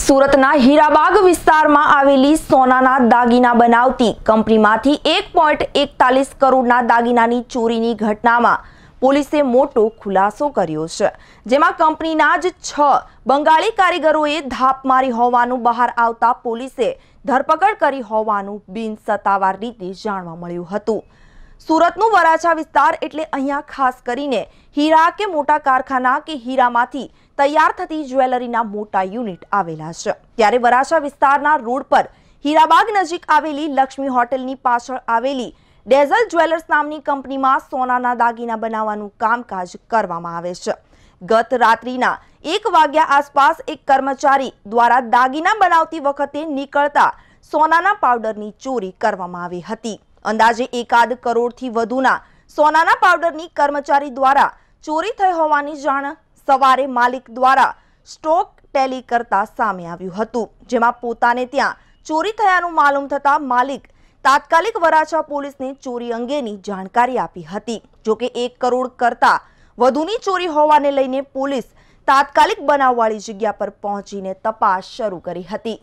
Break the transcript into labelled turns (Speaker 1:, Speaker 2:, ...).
Speaker 1: સુરતના હીરાબાગ વિસ્તારમાં આવેલી સોનાના દાગીના બનાવતી કંપનીમાંથી એક પોઈન્ટ એકતાલીસ કરોડના દાગીનાની ચોરીની ઘટનામાં પોલીસે મોટો ખુલાસો કર્યો છે જેમાં કંપનીના જ છ બંગાળી કારીગરોએ ધાપ મારી હોવાનું બહાર આવતા પોલીસે ધરપકડ કરી હોવાનું બિન સત્તાવાર રીતે જાણવા મળ્યું હતું સુરતનું વરાછા વિસ્તાર એટલે અહીંયા ખાસ કરીને હીરા કે મોટા કારખાના કે હીરામાંથી તૈયાર થતી જ્વેલરીના મોટા યુનિટ આવેલા છે ત્યારે વરાછા વિસ્તારના રોડ પર હીરાબાગ નજીક આવેલી લક્ષ્મી હોટેલની પાછળ આવેલી ડેઝલ જ્વેલર્સ નામની કંપનીમાં સોનાના દાગીના બનાવવાનું કામકાજ કરવામાં આવે છે ગત રાત્રિના એક વાગ્યા આસપાસ એક કર્મચારી દ્વારા દાગીના બનાવતી વખતે નીકળતા સોનાના પાવડરની ચોરી કરવામાં આવી હતી અંદાજે એકાદ કરોડથી વધુના સોનાના પાવડરની કર્મચારી દ્વારા ચોરી થઈ હોવાની જાણ સવારે માલિક દ્વારા સ્ટોક ટેલી કરતા સામે આવ્યું હતું જેમાં પોતાને ત્યાં ચોરી થયાનું માલુમ થતાં માલિક તાત્કાલિક વરાછા પોલીસને ચોરી અંગેની જાણકારી આપી હતી જોકે એક કરોડ કરતા વધુની ચોરી હોવાને લઈને પોલીસ તાત્કાલિક બનાવવાળી જગ્યા પર પહોંચીને તપાસ શરૂ કરી હતી